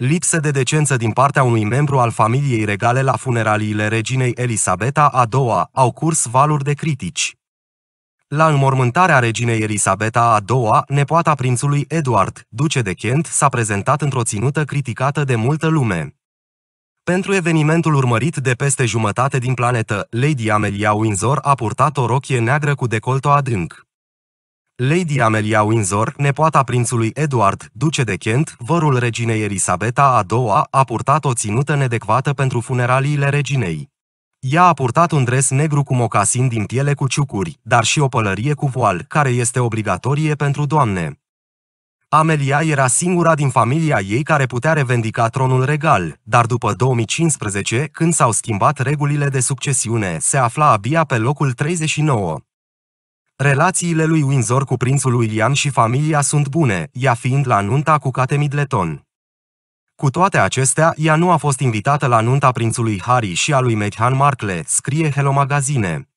lipsă de decență din partea unui membru al familiei regale la funeraliile reginei Elisabeta a II-a au curs valuri de critici. La înmormântarea reginei Elisabeta a II-a, nepoata prințului Eduard, duce de Kent, s-a prezentat într-o ținută criticată de multă lume. Pentru evenimentul urmărit de peste jumătate din planetă, Lady Amelia Windsor a purtat o rochie neagră cu decolto adânc. Lady Amelia Windsor, nepoata prințului Edward, duce de Kent, vărul reginei Elisabeta a II-a, a purtat o ținută nedecvată pentru funeraliile reginei. Ea a purtat un dres negru cu mocasin din piele cu ciucuri, dar și o pălărie cu voal, care este obligatorie pentru doamne. Amelia era singura din familia ei care putea revendica tronul regal, dar după 2015, când s-au schimbat regulile de succesiune, se afla abia pe locul 39. Relațiile lui Windsor cu prințul William și familia sunt bune, ea fiind la nunta cu Kate Middleton. Cu toate acestea, ea nu a fost invitată la nunta prințului Harry și a lui Meghan Markle, scrie Hello Magazine.